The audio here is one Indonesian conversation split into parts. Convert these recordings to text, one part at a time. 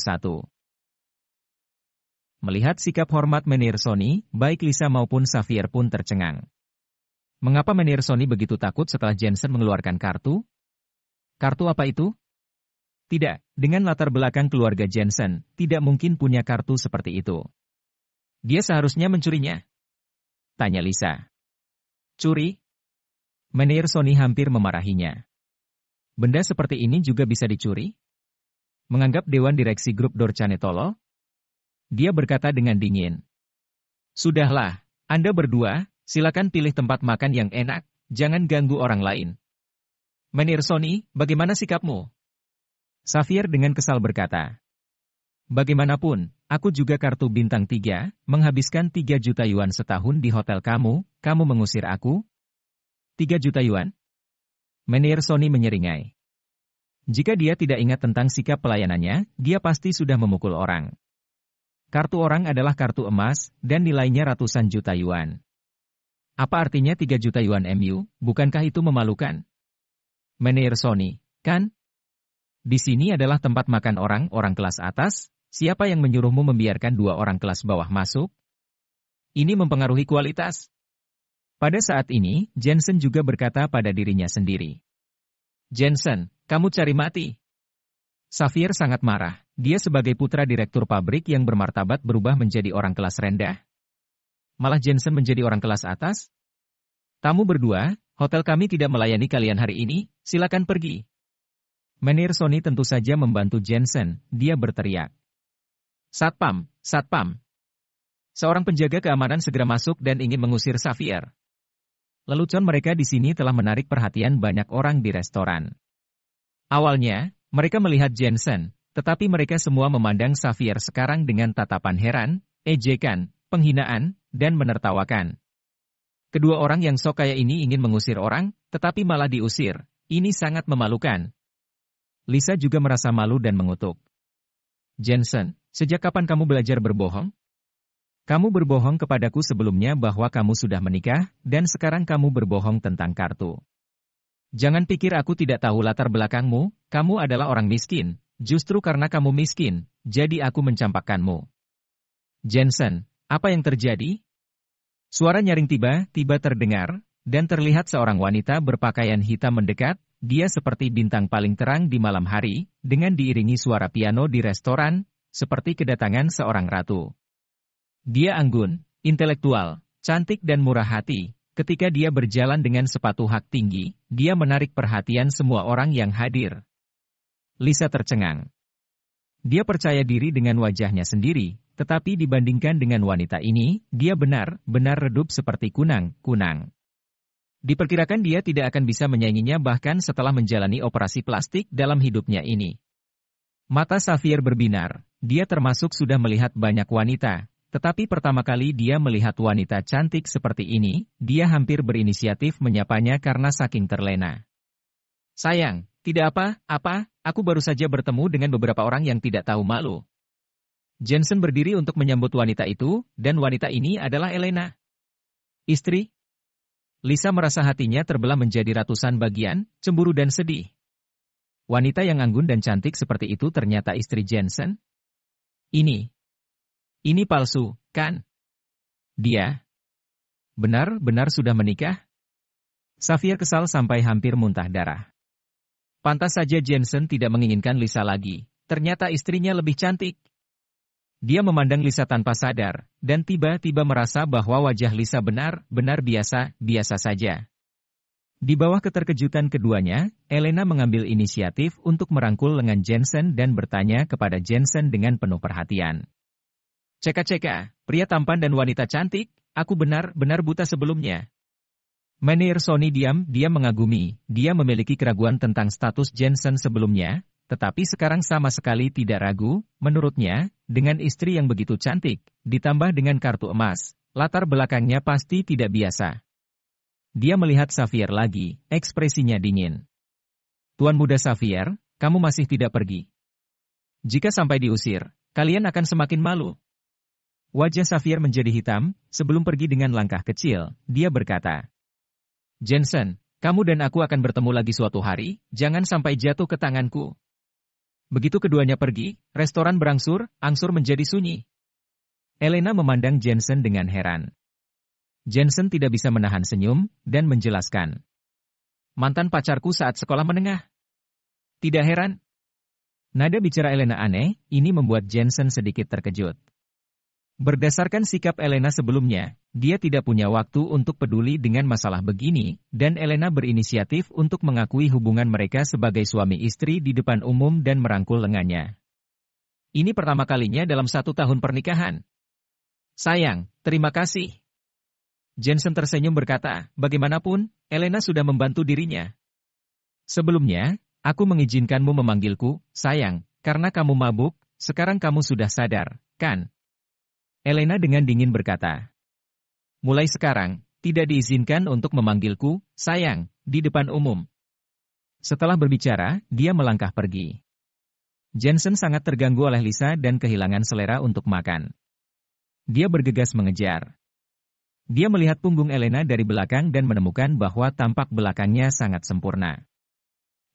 1. Melihat sikap hormat Sony, baik Lisa maupun Xavier pun tercengang. Mengapa Sony begitu takut setelah Jensen mengeluarkan kartu? Kartu apa itu? Tidak, dengan latar belakang keluarga Jensen, tidak mungkin punya kartu seperti itu. Dia seharusnya mencurinya. Tanya Lisa. Curi? Sony hampir memarahinya. Benda seperti ini juga bisa dicuri? Menganggap Dewan Direksi Grup Dorcane Tolo? Dia berkata dengan dingin. Sudahlah, Anda berdua, silakan pilih tempat makan yang enak, jangan ganggu orang lain. Menir Sony, bagaimana sikapmu? Safir dengan kesal berkata. Bagaimanapun, aku juga kartu bintang 3, menghabiskan 3 juta yuan setahun di hotel kamu, kamu mengusir aku? 3 juta yuan? Menir Sony menyeringai. Jika dia tidak ingat tentang sikap pelayanannya, dia pasti sudah memukul orang. Kartu orang adalah kartu emas, dan nilainya ratusan juta yuan. Apa artinya 3 juta yuan MU? Bukankah itu memalukan? Meneer Sony, kan? Di sini adalah tempat makan orang-orang kelas atas, siapa yang menyuruhmu membiarkan dua orang kelas bawah masuk? Ini mempengaruhi kualitas. Pada saat ini, Jensen juga berkata pada dirinya sendiri. Jensen, kamu cari mati. Safir sangat marah. Dia sebagai putra direktur pabrik yang bermartabat berubah menjadi orang kelas rendah. Malah Jensen menjadi orang kelas atas. Tamu berdua, hotel kami tidak melayani kalian hari ini, silakan pergi. Menir Sony tentu saja membantu Jensen, dia berteriak. Satpam, Satpam. Seorang penjaga keamanan segera masuk dan ingin mengusir Xavier. Lelucon mereka di sini telah menarik perhatian banyak orang di restoran. Awalnya, mereka melihat Jensen, tetapi mereka semua memandang Xavier sekarang dengan tatapan heran, ejekan, penghinaan, dan menertawakan. Kedua orang yang sok kaya ini ingin mengusir orang, tetapi malah diusir. Ini sangat memalukan. Lisa juga merasa malu dan mengutuk. Jensen, sejak kapan kamu belajar berbohong? Kamu berbohong kepadaku sebelumnya bahwa kamu sudah menikah, dan sekarang kamu berbohong tentang kartu. Jangan pikir aku tidak tahu latar belakangmu, kamu adalah orang miskin, justru karena kamu miskin, jadi aku mencampakkanmu. Jensen, apa yang terjadi? Suara nyaring tiba-tiba terdengar, dan terlihat seorang wanita berpakaian hitam mendekat, dia seperti bintang paling terang di malam hari, dengan diiringi suara piano di restoran, seperti kedatangan seorang ratu. Dia anggun, intelektual, cantik dan murah hati, Ketika dia berjalan dengan sepatu hak tinggi, dia menarik perhatian semua orang yang hadir. Lisa tercengang. Dia percaya diri dengan wajahnya sendiri, tetapi dibandingkan dengan wanita ini, dia benar-benar redup seperti kunang-kunang. Diperkirakan dia tidak akan bisa menyanyinya bahkan setelah menjalani operasi plastik dalam hidupnya ini. Mata Safir berbinar, dia termasuk sudah melihat banyak wanita, tetapi pertama kali dia melihat wanita cantik seperti ini, dia hampir berinisiatif menyapanya karena saking terlena. Sayang, tidak apa, apa, aku baru saja bertemu dengan beberapa orang yang tidak tahu malu. Jensen berdiri untuk menyambut wanita itu, dan wanita ini adalah Elena. Istri? Lisa merasa hatinya terbelah menjadi ratusan bagian, cemburu dan sedih. Wanita yang anggun dan cantik seperti itu ternyata istri Jensen. Ini, ini palsu, kan? Dia benar-benar sudah menikah? Safir kesal sampai hampir muntah darah. Pantas saja Jensen tidak menginginkan Lisa lagi. Ternyata istrinya lebih cantik. Dia memandang Lisa tanpa sadar, dan tiba-tiba merasa bahwa wajah Lisa benar-benar biasa, biasa saja. Di bawah keterkejutan keduanya, Elena mengambil inisiatif untuk merangkul lengan Jensen dan bertanya kepada Jensen dengan penuh perhatian. Ceka-ceka, pria tampan dan wanita cantik, aku benar-benar buta sebelumnya. Menir Sony diam, dia mengagumi, dia memiliki keraguan tentang status Jensen sebelumnya, tetapi sekarang sama sekali tidak ragu, menurutnya, dengan istri yang begitu cantik, ditambah dengan kartu emas, latar belakangnya pasti tidak biasa. Dia melihat Xavier lagi, ekspresinya dingin. Tuan muda Xavier, kamu masih tidak pergi. Jika sampai diusir, kalian akan semakin malu. Wajah Safir menjadi hitam, sebelum pergi dengan langkah kecil, dia berkata. Jensen, kamu dan aku akan bertemu lagi suatu hari, jangan sampai jatuh ke tanganku. Begitu keduanya pergi, restoran berangsur, angsur menjadi sunyi. Elena memandang Jensen dengan heran. Jensen tidak bisa menahan senyum, dan menjelaskan. Mantan pacarku saat sekolah menengah. Tidak heran. Nada bicara Elena aneh, ini membuat Jensen sedikit terkejut. Berdasarkan sikap Elena sebelumnya, dia tidak punya waktu untuk peduli dengan masalah begini, dan Elena berinisiatif untuk mengakui hubungan mereka sebagai suami istri di depan umum dan merangkul lengannya. Ini pertama kalinya dalam satu tahun pernikahan. Sayang, terima kasih. Jensen tersenyum berkata, bagaimanapun, Elena sudah membantu dirinya. Sebelumnya, aku mengizinkanmu memanggilku, sayang, karena kamu mabuk, sekarang kamu sudah sadar, kan? Elena dengan dingin berkata. Mulai sekarang, tidak diizinkan untuk memanggilku, sayang, di depan umum. Setelah berbicara, dia melangkah pergi. Jensen sangat terganggu oleh Lisa dan kehilangan selera untuk makan. Dia bergegas mengejar. Dia melihat punggung Elena dari belakang dan menemukan bahwa tampak belakangnya sangat sempurna.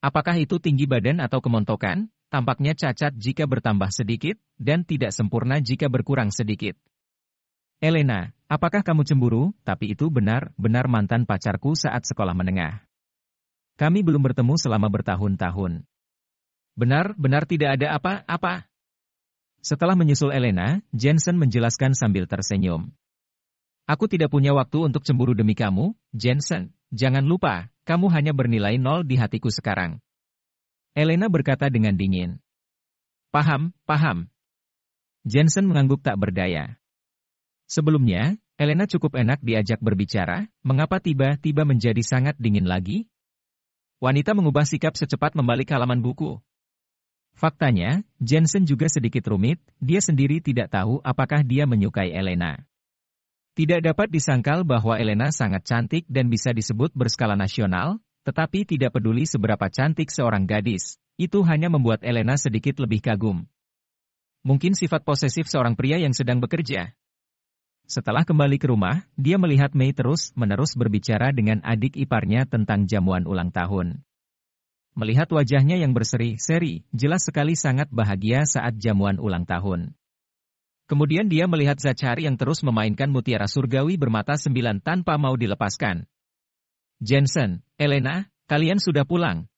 Apakah itu tinggi badan atau kemontokan? Tampaknya cacat jika bertambah sedikit, dan tidak sempurna jika berkurang sedikit. Elena, apakah kamu cemburu? Tapi itu benar, benar mantan pacarku saat sekolah menengah. Kami belum bertemu selama bertahun-tahun. Benar, benar tidak ada apa-apa. Setelah menyusul Elena, Jensen menjelaskan sambil tersenyum. Aku tidak punya waktu untuk cemburu demi kamu, Jensen. Jangan lupa, kamu hanya bernilai nol di hatiku sekarang. Elena berkata dengan dingin. Paham, paham. Jensen mengangguk tak berdaya. Sebelumnya, Elena cukup enak diajak berbicara, mengapa tiba-tiba menjadi sangat dingin lagi? Wanita mengubah sikap secepat membalik halaman buku. Faktanya, Jensen juga sedikit rumit, dia sendiri tidak tahu apakah dia menyukai Elena. Tidak dapat disangkal bahwa Elena sangat cantik dan bisa disebut berskala nasional, tetapi tidak peduli seberapa cantik seorang gadis, itu hanya membuat Elena sedikit lebih kagum. Mungkin sifat posesif seorang pria yang sedang bekerja. Setelah kembali ke rumah, dia melihat Mei terus-menerus berbicara dengan adik iparnya tentang jamuan ulang tahun. Melihat wajahnya yang berseri-seri, jelas sekali sangat bahagia saat jamuan ulang tahun. Kemudian dia melihat Zachary yang terus memainkan mutiara surgawi bermata sembilan tanpa mau dilepaskan, Jensen, Elena, kalian sudah pulang.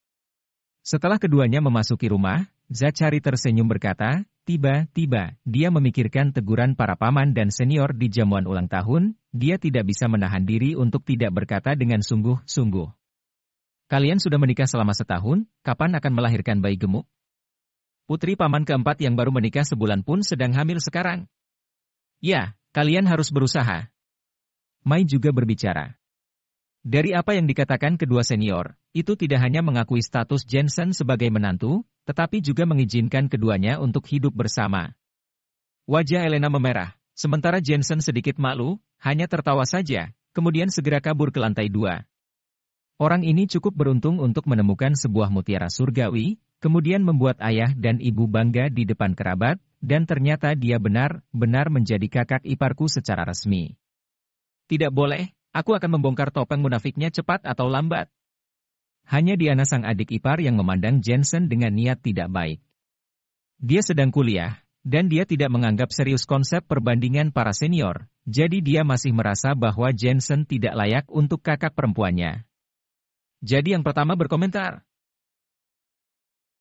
Setelah keduanya memasuki rumah, Zachary tersenyum berkata, tiba-tiba, dia memikirkan teguran para paman dan senior di jamuan ulang tahun, dia tidak bisa menahan diri untuk tidak berkata dengan sungguh-sungguh. Kalian sudah menikah selama setahun, kapan akan melahirkan bayi gemuk? Putri paman keempat yang baru menikah sebulan pun sedang hamil sekarang. Ya, kalian harus berusaha. Mai juga berbicara. Dari apa yang dikatakan kedua senior, itu tidak hanya mengakui status Jensen sebagai menantu, tetapi juga mengizinkan keduanya untuk hidup bersama. Wajah Elena memerah, sementara Jensen sedikit malu, hanya tertawa saja, kemudian segera kabur ke lantai dua. Orang ini cukup beruntung untuk menemukan sebuah mutiara surgawi, kemudian membuat ayah dan ibu bangga di depan kerabat, dan ternyata dia benar-benar menjadi kakak iparku secara resmi. Tidak boleh, Aku akan membongkar topeng munafiknya cepat atau lambat. Hanya Diana sang adik ipar yang memandang Jensen dengan niat tidak baik. Dia sedang kuliah, dan dia tidak menganggap serius konsep perbandingan para senior, jadi dia masih merasa bahwa Jensen tidak layak untuk kakak perempuannya. Jadi yang pertama berkomentar,